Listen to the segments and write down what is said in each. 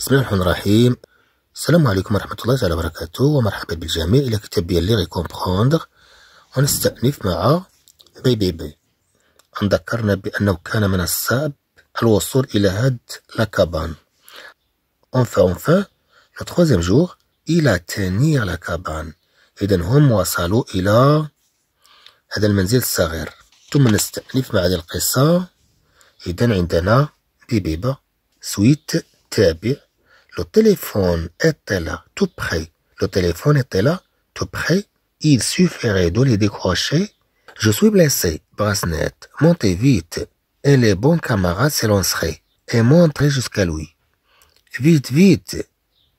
بسم الله الرحمن الرحيم السلام عليكم ورحمة الله تعالى وبركاته ومرحبا بالجميع إلى كتاب بيان لي غيكومبخوندغ ونستأنف مع بي بي بي أن ذكرنا بأنه كان من الصعب الوصول إلى هاد لاكابان أونفا أونفا لو تخوزيام جور إلى تنير لاكابان إذا هم وصلوا إلى هذا المنزل الصغير ثم نستأنف مع هذه القصة إذا عندنا بيبيبة سويت تابع Le téléphone était là, tout près. Le téléphone était là, tout près. Il suffirait de les décrocher. Je suis blessé, net. Montez vite. Et les bons camarades s'élanceraient et monteraient jusqu'à lui. Vite, vite.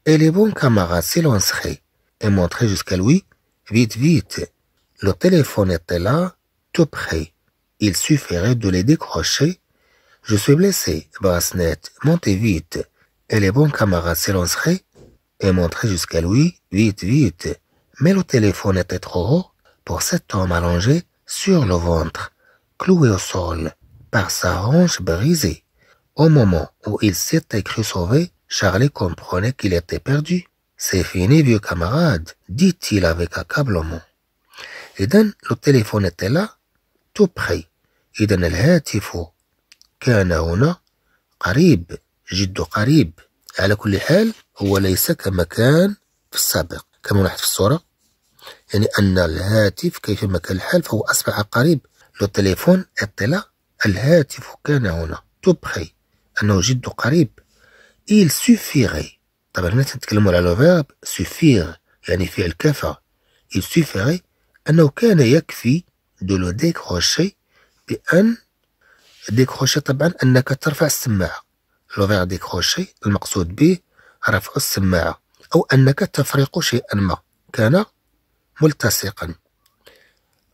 Et les bons camarades s'élanceraient et monteraient jusqu'à lui. Vite, vite. Le téléphone était là, tout près. Il suffirait de les décrocher. Je suis blessé, net. Montez vite et les bons camarades s'élanceraient et montraient jusqu'à lui, vite, vite. Mais le téléphone était trop haut pour cet homme allongé sur le ventre, cloué au sol, par sa hanche brisée. Au moment où il s'était cru sauvé, Charlie comprenait qu'il était perdu. C'est fini, vieux camarade, dit-il avec accablement. le téléphone était là, tout près. طلع تو بخي il الهاتف كان هنا قريب جد قريب على كل حال هو ليس كما كان في السابق كما لاحظت في الصورة يعني أن الهاتف كيفما كان الحال فهو أصبح قريب لو تليفون اطلع الهاتف كان هنا تو بخي أنه جد قريب إل سوفيغي طبعا هنا تنتكلموا على لو سوفيغ يعني فعل كفى إل سوفيغي أنه كان يكفي دو لو ديكروشي بأن ديكروشي طبعا أنك ترفع السماعة لو فيغ ديكروشي المقصود به رفع السماعة أو أنك تفرق شيئا ما كان ملتصقا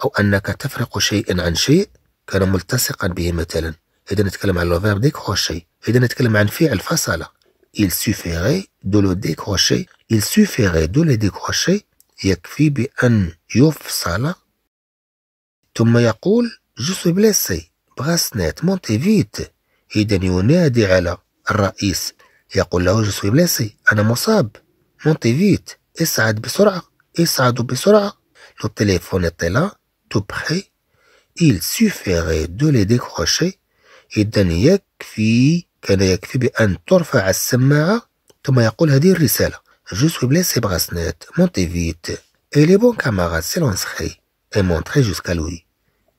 أو أنك تفرق شيئا عن شيء كان ملتصقا به مثلا إذا نتكلم عن لو فيغ ديكروشي إذا نتكلم عن فعل فصلة il suffirait de le décrocher il suffirait de le décrocher يكفي بأن يفصل ثم يقول جو سو بليسي بغاسنات مونتي فيت إذا ينادي على الرئيس يقول له جوسو بلاسي أنا مصاب مونتي فيت اسعد بسرعة اسعد بسرعة لو تليفون اطلع تو بخي إل سوفيغي دو لي ديكروشي إذن يكفي كان يكفي بأن ترفع السماعة ثم يقول هذه الرسالة جوسو بلاسي بغاسنات مونتي فيت إلي بون كاماراد سيلونس خي إي مونتخي جوسكا لوي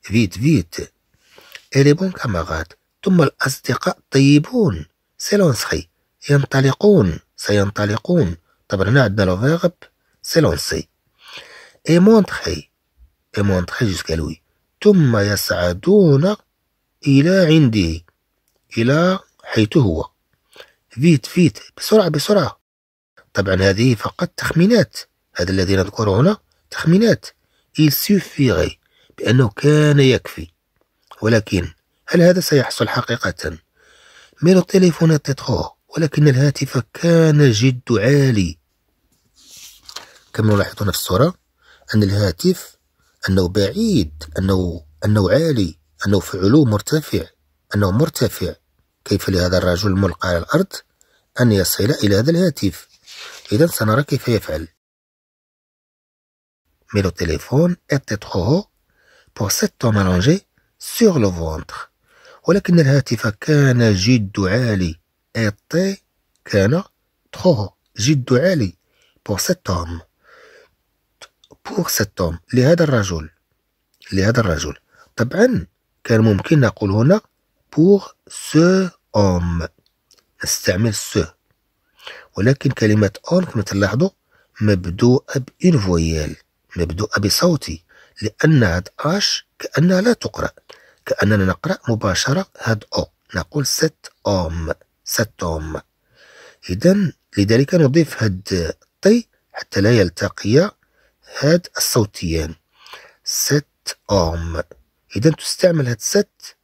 فيت فيت إلي بون كاماراد ثم الأصدقاء طيبون سيلونسخي ينطلقون سينطلقون طبعا هنا عندنا لو فيرب سيلونسي مونتري اي مونتري جوسكالوي ثم يصعدون إلى عنده إلى حيث هو فيت فيت بسرعة بسرعة طبعا هذه فقط تخمينات هذا الذي نذكره هنا تخمينات il suffirait بأنه كان يكفي ولكن هل هذا سيحصل حقيقة؟ من التليفون تتخوه ولكن الهاتف كان جد عالي كما نلاحظون في الصورة أن الهاتف أنه بعيد أنه أنه عالي أنه في علو مرتفع أنه مرتفع كيف لهذا الرجل الملقى على الأرض أن يصل إلى هذا الهاتف إذا سنرى كيف يفعل Mais le téléphone était trop haut pour cet homme sur le ventre. ولكن الهاتف كان جد عالي ايطي كان تخو جد عالي بور سيت هوم بور سيت هوم لهذا الرجل لهذا الرجل طبعا كان ممكن نقول هنا بور سو أوم نستعمل سو ولكن كلمة اون كما تلاحظوا مبدوءة بإنفويال مبدوءة بصوتي لأن هاد اش كأنها لا تقرأ كأننا نقرأ مباشرة هاد أو نقول ست أوم ست أوم إذا لذلك نضيف هاد طي حتى لا يلتقي هاد الصوتيان ست أوم إذا تستعمل هاد ست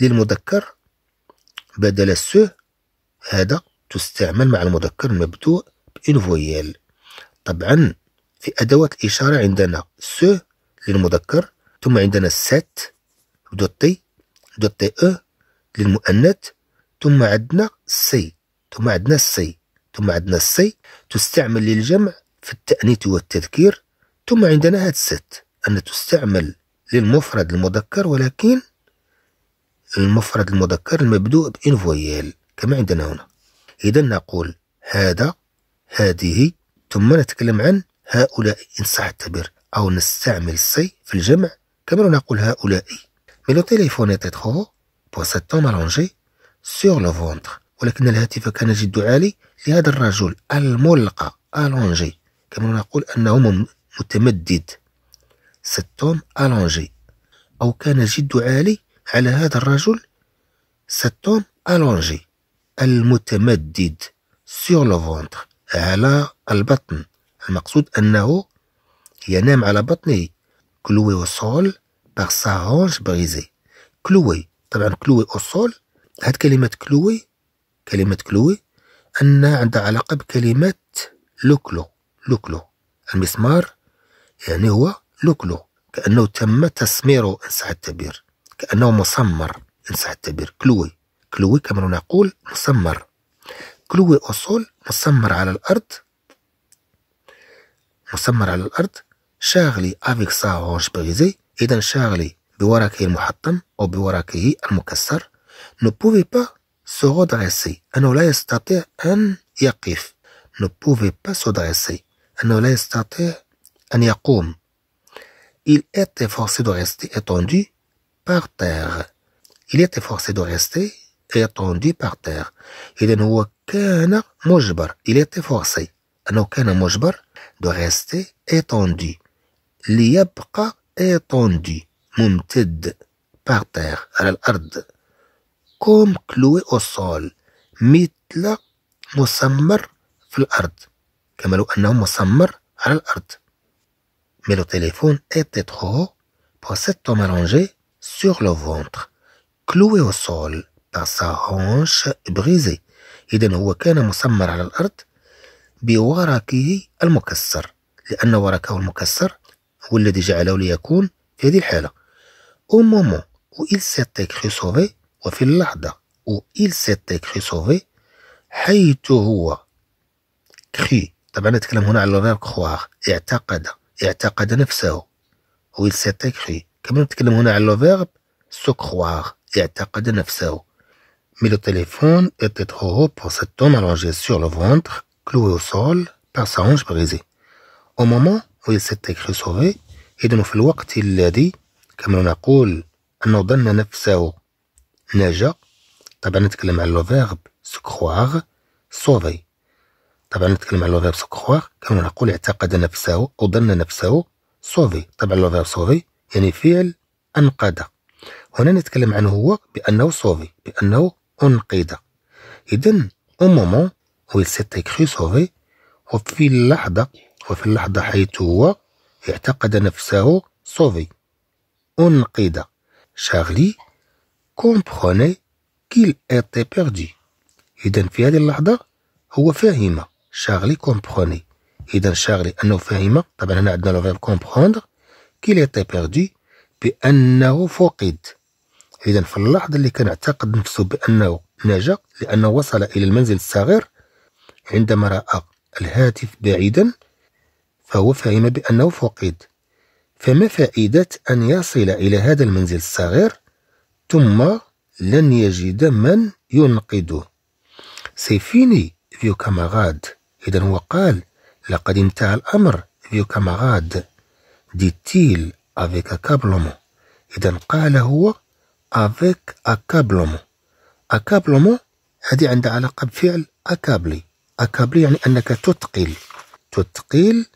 للمذكر بدل سو هذا تستعمل مع المذكر المبدوء بإن فويال طبعا في أدوات الإشارة عندنا سو للمذكر ثم عندنا ست تي دو تي او للمؤنث ثم عندنا سي ثم عندنا سي ثم عندنا السي تستعمل للجمع في التأنيث والتذكير ثم عندنا هاد الست أن تستعمل للمفرد المذكر ولكن المفرد المذكر المبدوء بإنفويال كما عندنا هنا إذا نقول هذا هذه ثم نتكلم عن هؤلاء إن صح التعبير أو نستعمل سي في الجمع كما نقول هؤلاء mais le téléphone était trop haut pour cet سور allongé sur ولكن الهاتف كان جد عالي لهذا الرجل الملقى الونجي كما نقول انه متمدد ستوم الونجي او كان جد عالي على هذا الرجل ستوم الونجي المتمدد سور لو فونتر على البطن المقصود انه ينام على بطنه كلوي وصول باغ اورانج بغيزي كلوي طبعا كلوي اصول هاد كلمه كلوي كلمه كلوي ان عندها علاقه بكلمه لوكلو لوكلو المسمار يعني هو لوكلو كانه تم تسميره ان صح التعبير كانه مسمر ان صح التعبير كلوي كلوي كما نقول مسمر كلوي اصول مسمر على الارض مسمر على الارض شاغلي افيك سا اورانج بغيزي étant Charlie Biwarake المحطم أو Biwarake المكسر ne pouvait pas se redresser أنه لا يستطيع أن يقف ne pouvait pas se dresser أنه لا يستطيع أن يقوم il était forcé de rester étendu par terre il était forcé de rester étendu par terre إذا هو كان مجبر il était forcé أنه كان مجبر de rester étendu ليبقى إيطوندي ممتد باغتيغ على الأرض كوم كلوي أو سول مثل مسمر في الأرض كما لو أنه مسمر على الأرض مي ميلو تليفون إيتي تخو بو سيتو مالونجي سوغ لو فونتر كلوي أو صول باسا هونش بريزي إذا هو كان مسمر على الأرض بوركه المكسر لأن وركه المكسر هو الذي جعله ليكون في هذه الحالة أو مومون أو إل سيت إكخي سوفي وفي اللحظة أو إل سيت إكخي سوفي حيث هو كخي طبعا نتكلم هنا على الفيرب كخواغ اعتقد اعتقد نفسه أو إل سيت إكخي كما نتكلم هنا على الفيرب سو كخواغ اعتقد نفسه Mais le téléphone était trop haut pour cet homme allongé sur le ventre, cloué au sol, par sa hanche brisée. Au moment سوفي إذن في الوقت الذي كما نقول أنه ظن نفسه نجا طبعا نتكلم على لو فيرب سكخواغ سوفي طبعا نتكلم على لو فيرب سكخواغ كما نقول اعتقد نفسه أو ظن نفسه سوفي طبعا لو فيرب سوفي يعني فعل أنقذ هنا نتكلم عنه هو بأنه سوفي بأنه أنقذ إذن أو مومون ويل سيتي كري سوفي وفي اللحظة وفي اللحظة حيث هو اعتقد نفسه صوفي أنقذ شارلي كومبخوني كيل ايتي بيردي إذا في هذه اللحظة هو فاهمة شارلي كومبخوني إذا شارلي أنه فاهمة طبعا هنا عندنا لو فيرب كومبخوندر كيل ايتي بيردي بأنه فقد إذا في اللحظة اللي كان اعتقد نفسه بأنه نجا لأنه وصل إلى المنزل الصغير عندما رأى الهاتف بعيدا فهو فهم بأنه فقد فما فائدة أن يصل إلى هذا المنزل الصغير ثم لن يجد من ينقذه سيفيني فيو كاماراد إذا هو قال لقد انتهى الأمر فيو كاماراد ديتيل افيك أكابلومون إذا قال هو افيك أكابلومون أكابلومون هذه عندها علاقة بفعل أكابلي أكابلي يعني أنك تثقل تثقل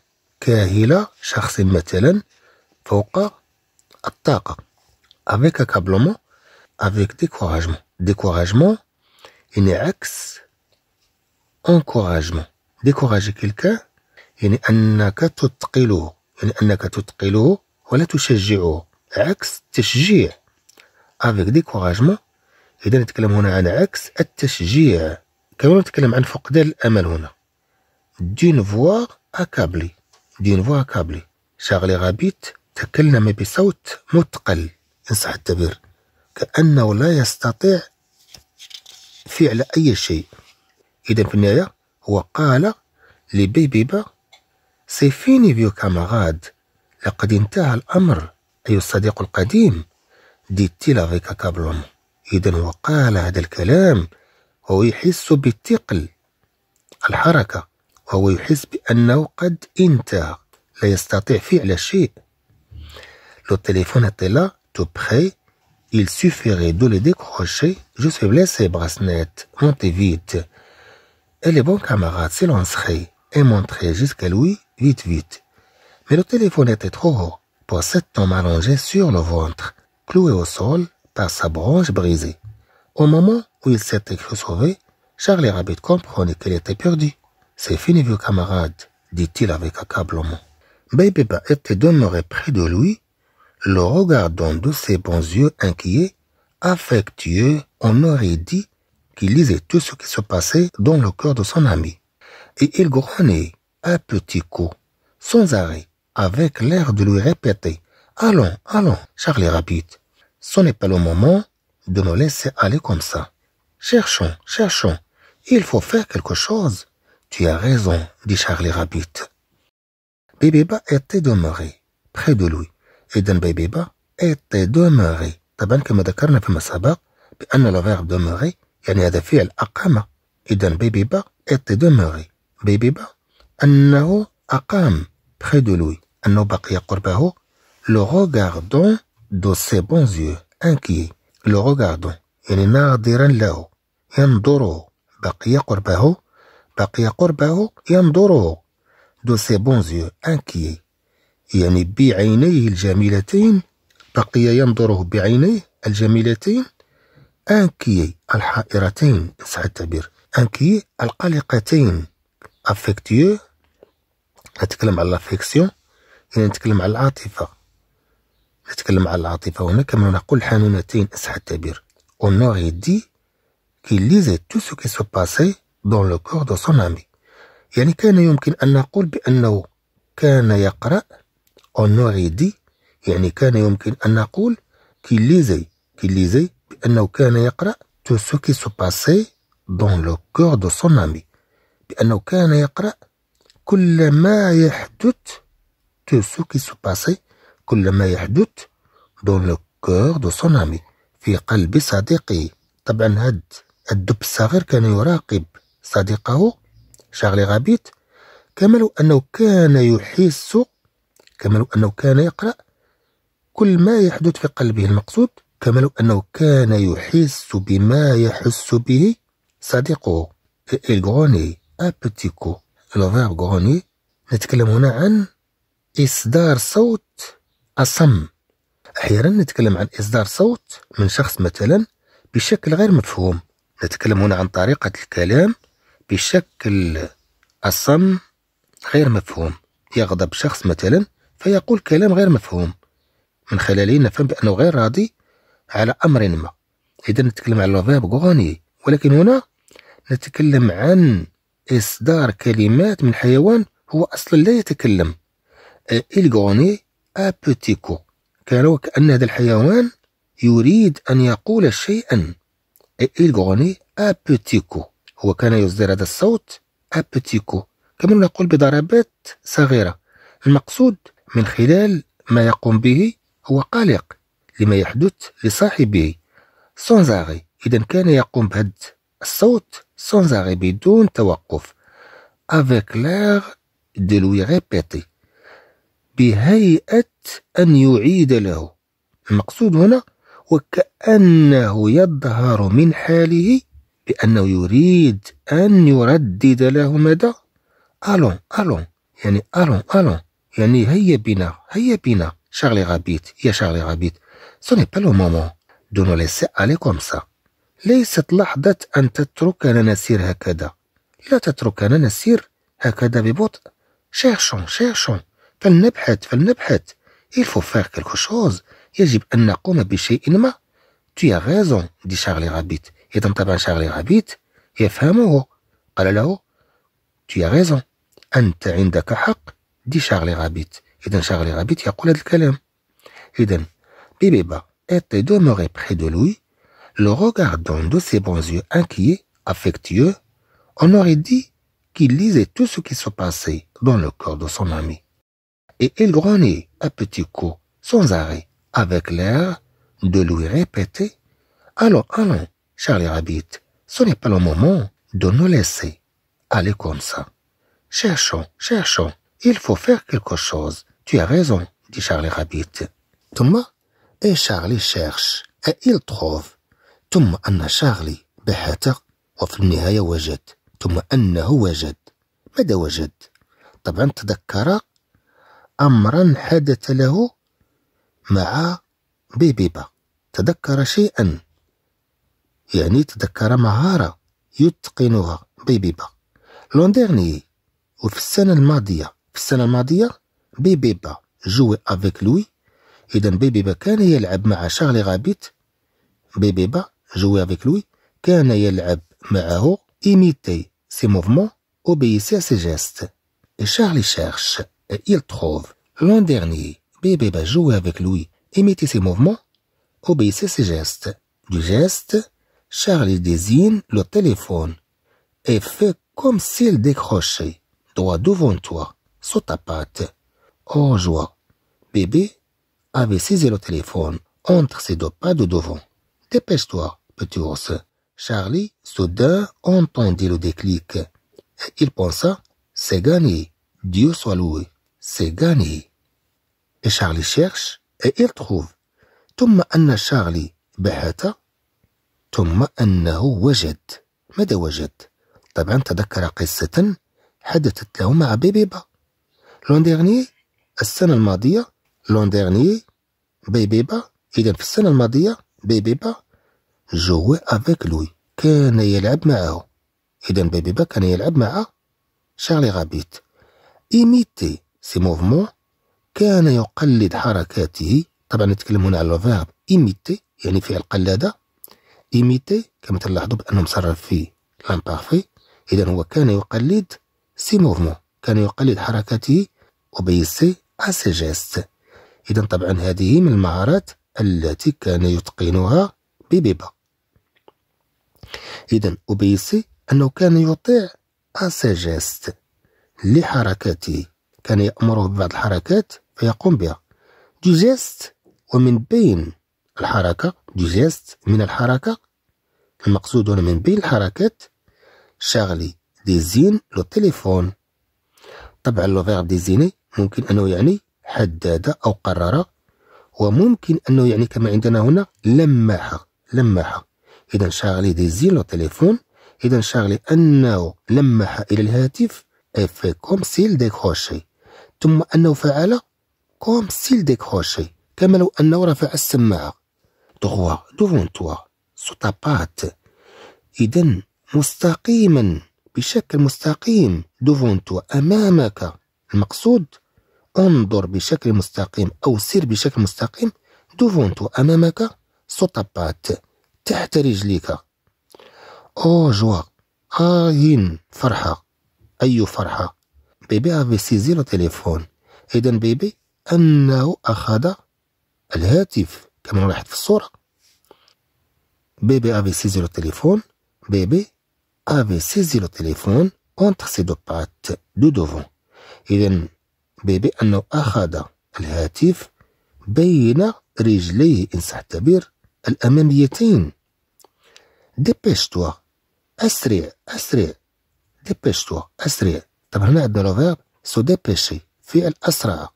كاهل شخص مثلا فوق الطاقة افيك accablement افيك ديكوراجمون ديكوراجمون يعني عكس انكوراجمون ديكوراجي كلكا يعني أنك تثقله يعني أنك تثقله ولا تشجعه عكس التشجيع افيك ديكوراجمون اذا نتكلم هنا عن عكس التشجيع كما نتكلم عن فقدان الامل هنا دون فوار اكابلي دين فوا كابلي شغلة غابيت تكلم بصوت متقل انصح التعبير كأنه لا يستطيع فعل أي شيء إذا في النهاية هو قال لبيبيبا سيفيني فيو كامغاد لقد انتهى الأمر أي الصديق القديم ديتي لافيكا كابلون إذا هو قال هذا الكلام وهو يحس بالثقل الحركة Le téléphone était là, tout près. Il suffirait de le décrocher. Je suis blessé, monte Montez vite. Et les bons camarades s'élanceraient et montraient jusqu'à lui, vite, vite. Mais le téléphone était trop haut pour cet homme allongé sur le ventre, cloué au sol par sa branche brisée. Au moment où il s'était sauvé, Charlie Rabbit comprenait qu'il était perdu. C'est fini, vieux camarade, dit-il avec accablement. Bébéba était demeuré près de lui, le regardant de ses bons yeux inquiets, affectueux, on aurait dit qu'il lisait tout ce qui se passait dans le cœur de son ami. Et il grognait un petit coup, sans arrêt, avec l'air de lui répéter Allons, allons, Charlie Rabbit, ce n'est pas le moment de nous laisser aller comme ça. Cherchons, cherchons, il faut faire quelque chose. Tu as raison, dit Charlie Rabbit. Bébéba était demeuré, près de lui. Et d'un bébéba était demeuré. T'as ben que ma d'accord n'a fait saba, puis le demeuré, a à Et d'un bébéba était demeuré. Bébéba, en a à près de lui. En a eu, bakia courba Le regardant de ses bons yeux, inquiets, Le regardant. Il y en a un là Il en un autre, بقي قربه ينظره دو سي بونزيو انكي يعني بعينيه الجميلتين بقي ينظره بعينيه الجميلتين انكي الحائرتين التعبير انكي القلقتين افكتيو نتكلم على لافيكسيون يعني نتكلم على العاطفة نتكلم على العاطفة هنا كما نقول حنونتين صح التعبير aurait دي كي ليزي تو سو كي سو باسي دون لو كور دو سون امي يعني كان يمكن ان نقول بانه كان يقرا اون دي يعني كان يمكن ان نقول كي ليزي كي ليزي بانه كان يقرا تو سو كي سو باسي دون لو كور دو سون امي بانه كان يقرا كل ما يحدث تو سو كي سو باسي كل ما يحدث دون لو كور دو سون امي في قلب صديقه طبعا هاد الدب الصغير كان يراقب صديقه شارلي غابيت كما لو أنه كان يحس كما لو أنه كان يقرأ كل ما يحدث في قلبه المقصود كما لو أنه كان يحس بما يحس به صديقه il غوني un petit كو le verbe نتكلم هنا عن إصدار صوت أصم أحيانا نتكلم عن إصدار صوت من شخص مثلا بشكل غير مفهوم نتكلم هنا عن طريقة الكلام بشكل أصم غير مفهوم يغضب شخص مثلا فيقول كلام غير مفهوم من خلاله نفهم بأنه غير راضي على أمر ما إذا نتكلم على لوفير غوني ولكن هنا نتكلم عن إصدار كلمات من حيوان هو أصلا لا يتكلم إلغوني أبوتيكو كان وكأن هذا الحيوان يريد أن يقول شيئا إلغوني أبوتيكو هو كان يصدر هذا الصوت أبتيكو كما نقول بضربات صغيرة المقصود من خلال ما يقوم به هو قلق لما يحدث لصاحبه سونزاغي إذا كان يقوم بهد الصوت سونزاغي بدون توقف افيك لاغ دلوي غيبيتي بهيئة أن يعيد له المقصود هنا وكأنه يظهر من حاله بأنه يريد أن يردد له ماذا؟ ألون ألون يعني ألون ألون يعني هيا بنا هيا بنا شارلي غابيت يا شارلي غابيت سوني با لو مومون دو نو لي laisser aller ليست لحظة أن تتركنا نسير هكذا. لا تتركنا نسير هكذا ببطء. شيرشون شيرشون فلنبحث, فلنبحث. Il faut faire quelque chose. يجب أن نقوم بشيء ما. Tu as raison, dit Charlie Rabbit. Et Charlie Rabbit, il رابيت يفهمه قال له tu as raison Charlie Rabbit. Et dans Charlie Rabbit, il a رابيت يقول هذا Et إذا Bibéba était demeuré près de lui, le regardant de ses bons yeux inquiets, affectueux, on aurait dit qu'il lisait tout ce qui se passait dans le corps de son ami. Et il grognait à petits coups, sans arrêt, avec l'air de lui répéter Allons, allons, Charlie Rabbit, ce n'est pas le moment de nous laisser aller comme ça. Cherchons, cherchons, il faut faire quelque chose. Tu as raison, dit Charlie Rabbit. Thomas et Charlie cherchent et ils trouvent. ثم أن شارلي بحث وفي النهاية وجد ثم أنه وجد ماذا وجد؟ طبعا تذكر أمرا حدث له مع بيبيبا تذكر شيئا l'an dernier, مهارة يتقنها بيبيبا لون jouer avec lui, الماضية un avec lui. ses mouvements, obéissez à ses gestes. Et Charlie cherche, et il trouve. L'an dernier, Bébé jouer avec lui, imiter ses mouvements, obéissez ses gestes. Du geste, Charlie désigne le téléphone et fait comme s'il décrochait, droit devant toi, sous ta patte. Oh joie, bébé avait saisi le téléphone entre ses deux pas de devant. Dépêche-toi, petit ours. Charlie soudain entendit le déclic. et Il pensa, c'est gagné, Dieu soit loué, c'est gagné. Et Charlie cherche et il trouve. Toma anna Charlie beheta. ثم أنه وجد ماذا وجد؟ طبعا تذكر قصة حدثت له مع بيبيبا لون ديرني السنة الماضية لون ديرني بيبيبا إذا في السنة الماضية بيبيبا جوي أفيك لوي كان يلعب معه إذا بيبيبا كان يلعب مع شارلي غابيت إيميتي سي موفمون كان يقلد حركاته طبعا نتكلم هنا على لو فيرب إيميتي يعني فعل قلادة إيميتي كما تلاحظوا بأنه مصرف في لامبارفي إذا هو كان يقلد سي موفمون كان يقلد حركته وبيسي أسي جيست إذا طبعا هذه من المهارات التي كان يتقنها بيبيبا إذا أوبيسي أنه كان يطيع أسي جيست لحركاته كان يأمره ببعض الحركات فيقوم بها دي جيست ومن بين الحركة جيست من الحركة المقصود هنا من بين الحركات شغلي ديزين لو تليفون طبعا لو فيرب ديزيني ممكن أنه يعني حدد أو قرر وممكن أنه يعني كما عندنا هنا لماحة لماحة إذا شغلي ديزين لو تليفون إذا شغلي أنه لمح إلى الهاتف إفي كوم سيل ديكروشي ثم أنه فعل كوم سيل ديكروشي كما لو أنه رفع السماعة droit devant toi sous ta patte إذا مستقيما بشكل مستقيم devant toi أمامك المقصود انظر بشكل مستقيم أو سير بشكل مستقيم دوفون toi أمامك سوطابات تحت رجليك أو جوا اين فرحة أي فرحة بيبي أفي سيزي لو تليفون إذا بيبي أنه أخذ الهاتف كما نلاحظ في الصورة بيبي افي سيزي لو تليفون بيبي افي سيزي لو تليفون اونتر سي دو بات دو دوفون إذا بيبي أنه أخذ الهاتف بين رجليه إن سأعتبر الأماميتين ديبيش توا أسرع أسرع ديبيش توا أسرع طبعا هنا عندنا فيرب سو ديبيشي في الأسرع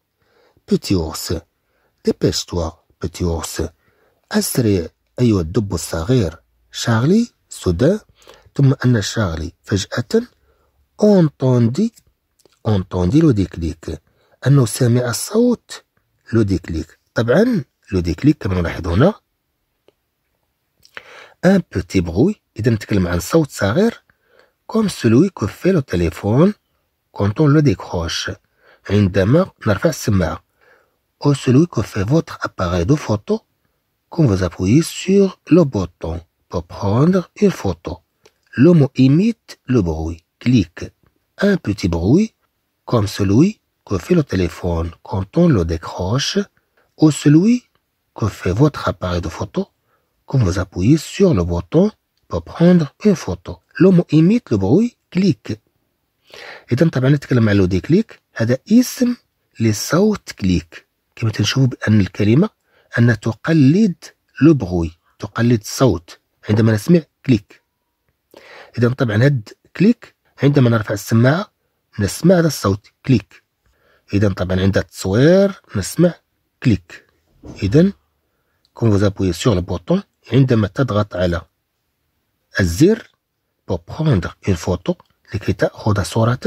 بيتي أورس ديبيش توا بطيوس أسرع أيها الدب الصغير شارلي سودا ثم أن شارلي فجأة أونتوندي أونتوندي لو ديكليك أنه سامع الصوت لو ديكليك طبعا لو ديكليك كما نلاحظ هنا ان بوتي بغوي إذا نتكلم عن صوت صغير كوم سلوي كوفي لو تليفون كونتون لو ديكروش عندما نرفع السماعة ou celui que fait votre appareil de photo quand vous appuyez sur le bouton pour prendre une photo. L'homme imite le bruit. Clique. Un petit bruit comme celui que fait le téléphone quand on le décroche ou celui que fait votre appareil de photo quand vous appuyez sur le bouton pour prendre une photo. L'homme imite le bruit. Clique. إذا طبعا نتكلم على clic. ديكليك هذا les sautes cliquent. كما تنشوف بأن الكلمة انها تقلد لو بغوي تقلد الصوت عندما نسمع كليك إذا طبعا هاد كليك عندما نرفع السماعة نسمع هذا الصوت كليك إذا طبعا عند التصوير نسمع كليك إذا كون فوز ابويي سور البوطون عندما تضغط على الزر بو بروندر اون فوتو لكي تأخذ صورة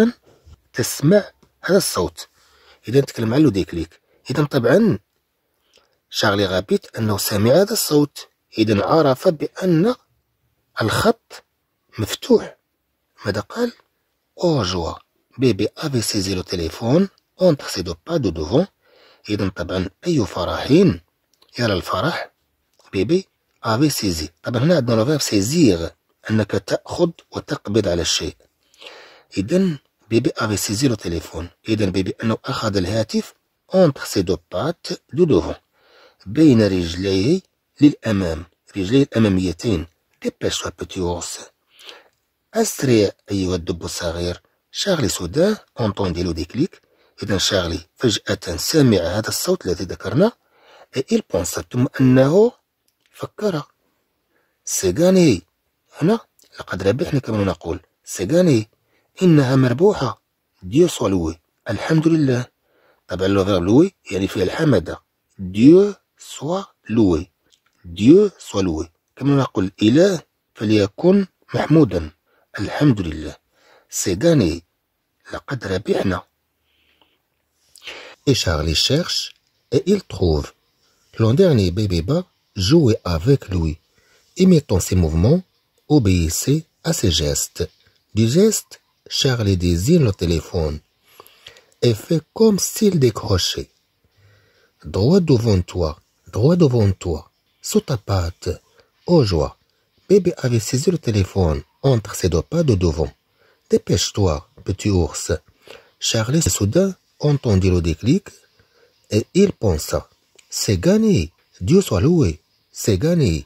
تسمع هذا الصوت إذا نتكلم على لو دي كليك إذا طبعا شارلي غابيت أنه سمع هذا الصوت إذا عرف بأن الخط مفتوح ماذا قال؟ أو oh, جوا بيبي أفي سيزي لو تليفون أون تخسيدو با دو دوفون إذا طبعا أي فرحين يرى الفرح بيبي أفي سيزي طبعا هنا عندنا لو فيرب سيزيغ أنك تأخذ وتقبض على الشيء إذا بيبي أفي سيزي لو تليفون إذا بيبي أنه أخذ الهاتف entre ses deux pattes devant. بين رجليه للأمام رجليه الاماميتين ديباش dépêche-toi petit أسرع أيها الدب الصغير شارلي سودا ديلو دي ديكليك إذا شارلي فجأة سمع هذا الصوت الذي ذكرنا إيل بونسا ثم أنه فكر سيغاني هنا لقد ربحنا كما نقول سيغاني إنها مربوحة ديو سولوي الحمد لله ben le va louer, il fait Dieu soit loué. Dieu soit loué. dit, il إله فليكن محمودا. الحمد لله. C'est la لقد ربحنا. Et Charles cherche et il trouve. L'an dernier, Bébé ba jouait avec lui, imitant ses mouvements, obéissait à ses gestes. Du geste, Charlie désigne le téléphone et fait comme s'il décrochait. Droit devant toi, droit devant toi, sous ta patte, oh joie. Bébé avait saisi le téléphone entre ses deux pas de devant. Dépêche-toi, petit ours. Charlie soudain entendit le déclic et il pensa, c'est gagné, Dieu soit loué, c'est gagné.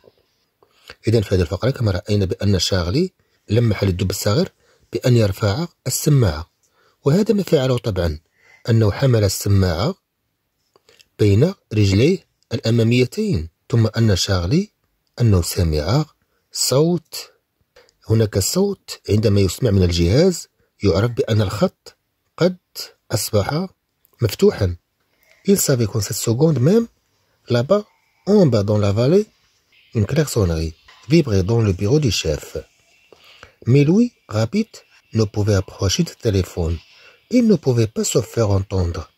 لمح وهذا ما فعله طبعا أنه حمل السماعة بين رجليه الأماميتين ثم أن شارلي أنه سمع صوت هناك صوت عندما يسمع من الجهاز يعرف بأن الخط قد أصبح مفتوحا Il savait qu'en cette seconde même, là-bas, en bas dans la vallée, une klaxonnerie vibrait dans le bureau du chef. Mais lui, rapide, ne pouvait approcher du téléphone. il ne pouvait pas se faire entendre.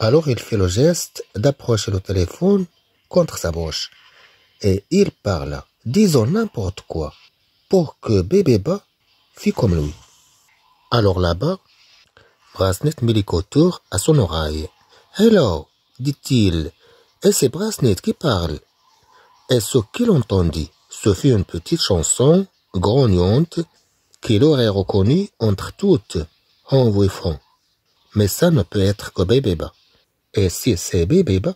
Alors il fait le geste d'approcher le téléphone contre sa bouche. Et il parla, disant n'importe quoi, pour que Bébéba fit comme lui. Alors là-bas, Brasnet mit autour à son oreille. Hello, dit-il, et c'est Brasnet qui parle. Et ce qu'il entendit, ce fut une petite chanson grognante qu'il aurait reconnue entre toutes. envoûtant. Mais ça ne peut être que Bebeba. Et si c'est Bebeba,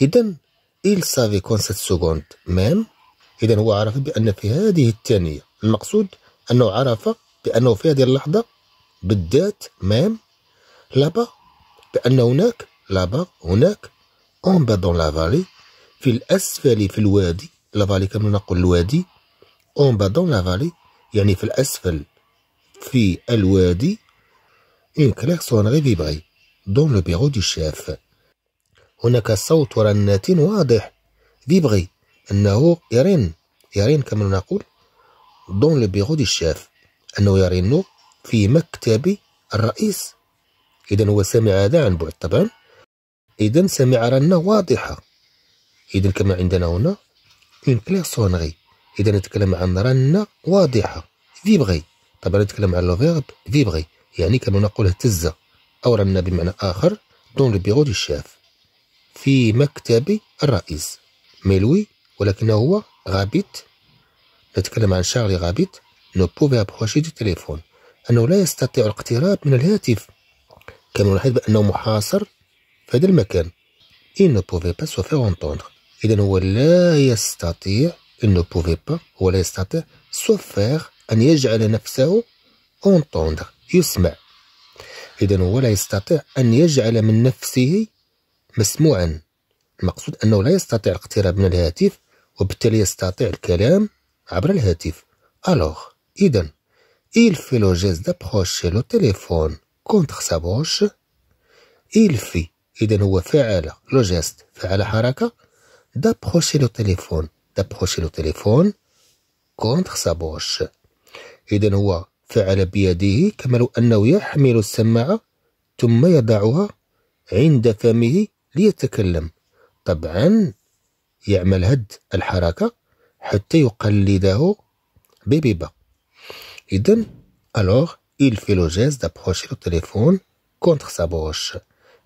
إذا il savait qu'en cette seconde même إذا هو عرف بأن في هذه الثانية المقصود أنه عرف بأنه في هذه اللحظة بالذات مام لابا بأن هناك لابا هناك en bas dans la لافالي في الأسفل في الوادي لا لافالي كما نقول الوادي en bas dans la لافالي يعني في الأسفل في الوادي إن كلاكسون غي بيبغي دون لو بيرو دي شاف هناك صوت رنات واضح بيبغي أنه يرن يرن كما نقول دون لو بيرو دي شاف أنه يرن في مكتب الرئيس إذا هو سمع هذا عن بعد طبعا إذا سمع رنة واضحة إذا كما عندنا هنا إن غي إذا نتكلم عن رنة واضحة فيبغي طبعا نتكلم على الفيرب فيبغي يعني كما نقول اهتز أو رن بمعنى آخر دون دي الشاف في مكتب الرئيس ميلوي ولكن هو غابت نتكلم عن شارلي غابت نو بوفي ابروشي دي تليفون أنه لا يستطيع الاقتراب من الهاتف كما نلاحظ بأنه محاصر في هذا المكان il نو بوفي با سو faire entendre إذا هو لا يستطيع il بوفي با هو لا يستطيع سو فير أن يجعل نفسه أونتوندر يسمع إذا هو لا يستطيع أن يجعل من نفسه مسموعا المقصود أنه لا يستطيع الاقتراب من الهاتف وبالتالي يستطيع الكلام عبر الهاتف ألوغ إذا il fait le geste d'approcher le téléphone contre sa bouche il fait إذا هو فعل لو جيست فعل حركة دابخوشي لو تيليفون دابخوشي لو تيليفون كونتر سابوش إذا هو فعل بيده كما لو أنه يحمل السماعة ثم يضعها عند فمه ليتكلم طبعا يعمل هد الحركة حتى يقلده ببيبا إذا ألوغ إل في لو جيز دابخوشي لو تليفون كونتخ سابوش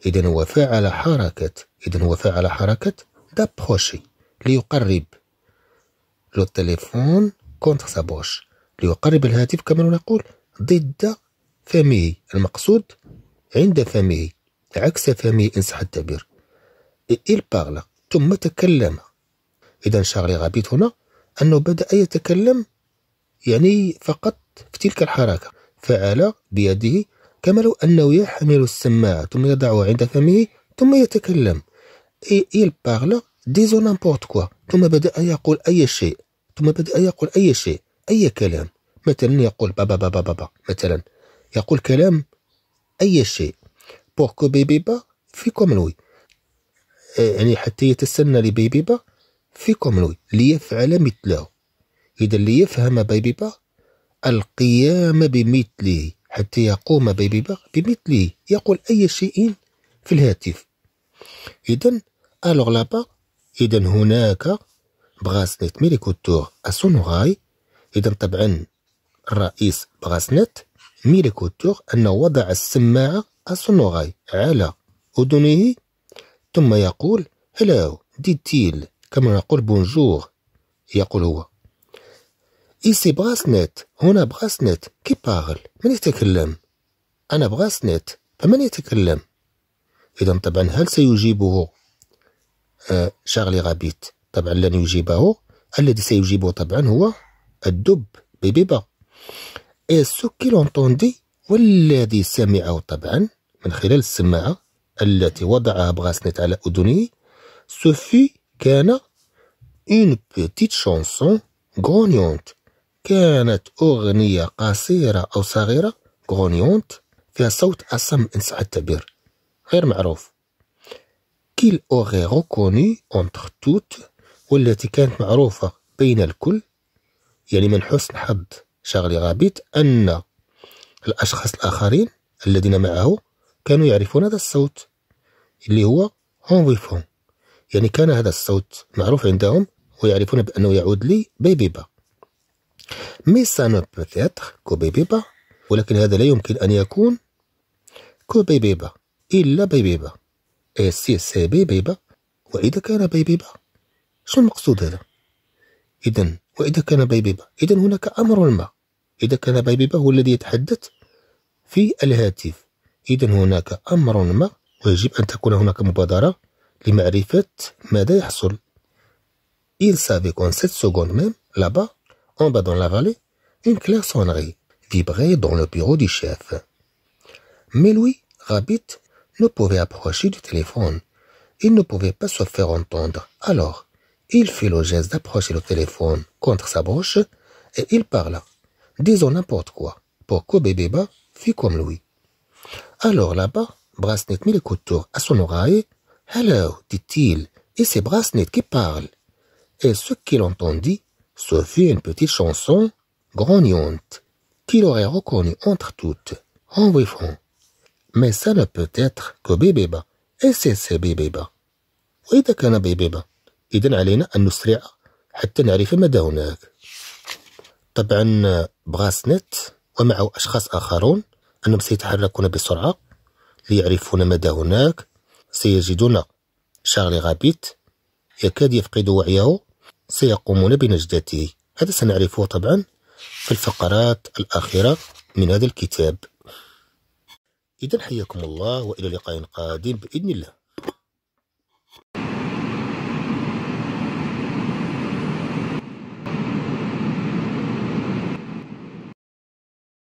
إذن إذا هو فعل حركة إذا هو فعل حركة دابخوشي ليقرب لو تيليفون كونتخ سابوش ليقرب الهاتف كما نقول ضد فمه المقصود عند فمه عكس فمه إن صح التعبير إل بارلا ثم تكلم إذا شارلي غابيت هنا أنه بدأ يتكلم يعني فقط في تلك الحركة فعل بيده كما لو أنه يحمل السماعة ثم يضعها عند فمه ثم يتكلم إيل إل بارلا ديزو نامبورت كوا ثم بدأ يقول أي شيء ثم بدأ يقول أي شيء أي كلام مثلا يقول بابا بابا بابا مثلا يقول كلام أي شيء بوركو بيبي با فيكم لوي يعني حتى يتسنى لبيبي با فيكم لوي ليفعل مثله إذا ليفهم بيبي با القيام بمثله حتى يقوم بيبي با بمثله يقول أي شيء في الهاتف إذا ألوغ لابا إذا هناك براسلت ميليكوتور أسونوغاي إذن طبعا الرئيس بغاسنت ميليكوتور أنه وضع السماعة السونوغاي على أذنه ثم يقول هلاو ديتيل كما نقول بونجور يقول هو إيسي بغاسنت هنا بغاسنت كي باغل من يتكلم أنا بغاسنت فمن يتكلم إذن طبعا هل سيجيبه آه شارلي غابيت طبعا لن يجيبه الذي سيجيبه طبعا هو الدب بيبيبا سو كي لونتوندي والذي سمعه طبعا من خلال السماعة التي وضعها بغاسنيت على أذنه سوفي كان اون بيتيت شونسون غونيونت كانت أغنية قصيرة أو صغيرة غونيونت فيها صوت أصم إنسى التعبير غير معروف كيل أوغي روكوني أونتر توت والتي كانت معروفة بين الكل يعني من حسن حظ شارلي غابيت أن الأشخاص الآخرين الذين معه كانوا يعرفون هذا الصوت اللي هو فون يعني كان هذا الصوت معروف عندهم ويعرفون بأنه يعود لي بيبي با مي سانو بوتيتر كو بيبي با ولكن هذا لا يمكن أن يكون كو بيبي با إلا بيبي با إي سي سي بيبي با وإذا كان بيبي با شنو المقصود هذا؟ إذا وإذا كان بيبيبة إذا هناك أمر ما إذا كان بيبيبة هو الذي يتحدث في الهاتف إذا هناك أمر ما ويجب أن تكون هناك مبادرة لمعرفة ماذا يحصل Il savait qu'en cette seconde même, là-bas, en bas dans la vallée, une klaxonnerie vibrait dans le bureau du chef. Mais lui, Rabbit, ne pouvait approcher du téléphone. Il ne pouvait pas se faire entendre. Alors, Il fit le geste d'approcher le téléphone contre sa broche et il parla, disons n'importe quoi, pour que Bébéba fît comme lui. Alors là-bas, Brassnet mit le couteau à son oreille. Hello, dit-il, et c'est Brassnet qui parle. Et ce qu'il entendit, ce fut une petite chanson grognante, qu'il aurait reconnue entre toutes, en bouffant. Mais ça ne peut être que Bébéba, et c'est ce Bébéba. Oui, qu'un Bébéba. إذا علينا أن نسرع حتى نعرف مدى هناك طبعا بغاس نت ومعه أشخاص آخرون أنهم سيتحركون بسرعة ليعرفون مدى هناك سيجدون شارلي غابيت يكاد يفقد وعيه سيقومون بنجدته هذا سنعرفه طبعا في الفقرات الأخيرة من هذا الكتاب إذا حياكم الله وإلى لقاء قادم بإذن الله